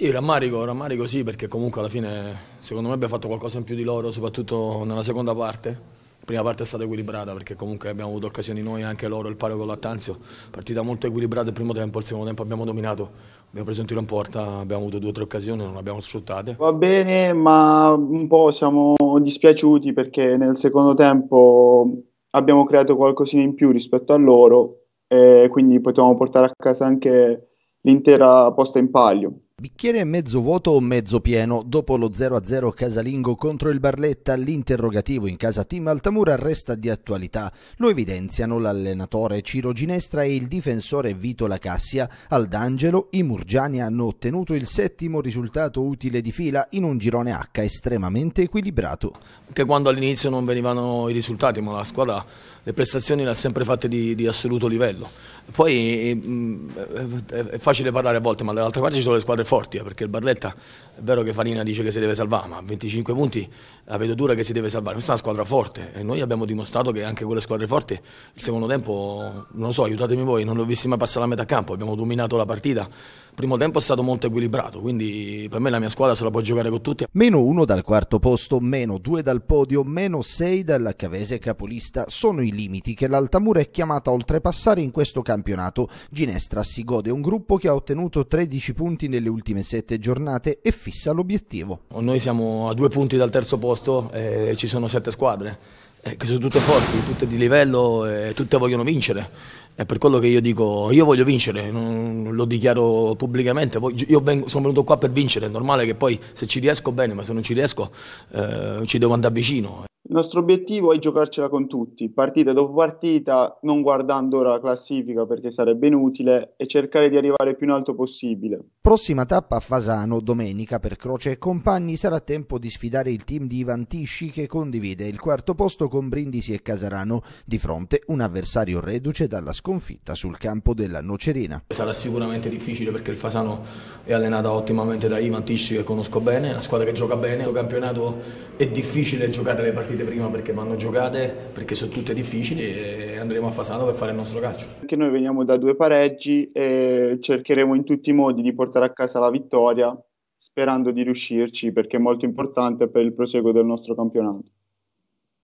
Sì, rammarico, rammarico sì, perché comunque alla fine secondo me abbiamo fatto qualcosa in più di loro, soprattutto nella seconda parte. La prima parte è stata equilibrata perché comunque abbiamo avuto occasioni noi, anche loro, il pari con l'Attanzio. Partita molto equilibrata il primo tempo, il secondo tempo abbiamo dominato, abbiamo preso un tiro in porta, abbiamo avuto due o tre occasioni, non le abbiamo sfruttate. Va bene, ma un po' siamo dispiaciuti perché nel secondo tempo abbiamo creato qualcosina in più rispetto a loro e quindi potevamo portare a casa anche l'intera posta in palio. Bicchiere mezzo vuoto o mezzo pieno? Dopo lo 0-0 casalingo contro il Barletta, l'interrogativo in casa team Altamura resta di attualità. Lo evidenziano l'allenatore Ciro Ginestra e il difensore Vito Lacassia. Al D'Angelo i Murgiani hanno ottenuto il settimo risultato utile di fila in un girone H estremamente equilibrato. Anche quando all'inizio non venivano i risultati, ma la squadra le prestazioni le ha sempre fatte di, di assoluto livello. Poi eh, mm, eh, è, facile parlare a volte, ma dall'altra parte ci sono le squadre forti, eh, perché il Barletta è vero che Farina dice che si deve salvare, ma 25 punti la vedo dura che si deve salvare. Questa è una squadra forte e noi abbiamo dimostrato che anche con le squadre forti il secondo tempo, non lo so, aiutatemi voi, non l'ho visto mai passare la metà campo, abbiamo dominato la partita primo tempo è stato molto equilibrato, quindi per me la mia squadra se la può giocare con tutti. Meno uno dal quarto posto, meno due dal podio, meno sei dalla cavese capolista sono i limiti che l'Altamura è chiamata a oltrepassare in questo campionato. Ginestra si gode un gruppo che ha ottenuto 13 punti nelle ultime sette giornate e fissa l'obiettivo. Noi siamo a due punti dal terzo posto e ci sono sette squadre eh, che sono tutte forti, tutte di livello e tutte vogliono vincere. È per quello che io dico, io voglio vincere, lo dichiaro pubblicamente, io vengo, sono venuto qua per vincere, è normale che poi se ci riesco bene, ma se non ci riesco eh, ci devo andare vicino. Il nostro obiettivo è giocarcela con tutti, partita dopo partita, non guardando ora la classifica perché sarebbe inutile e cercare di arrivare più in alto possibile. Prossima tappa a Fasano, domenica per Croce e compagni, sarà tempo di sfidare il team di Ivan Tisci che condivide il quarto posto con Brindisi e Casarano, di fronte un avversario reduce dalla sconfitta sul campo della Nocerina. Sarà sicuramente difficile perché il Fasano è allenata ottimamente da Ivan Tisci che conosco bene, la squadra che gioca bene, il campionato è difficile giocare le partite sentite prima perché vanno giocate, perché sono tutte difficili e andremo a Fasano per fare il nostro calcio. Anche noi veniamo da due pareggi e cercheremo in tutti i modi di portare a casa la vittoria sperando di riuscirci perché è molto importante per il proseguo del nostro campionato.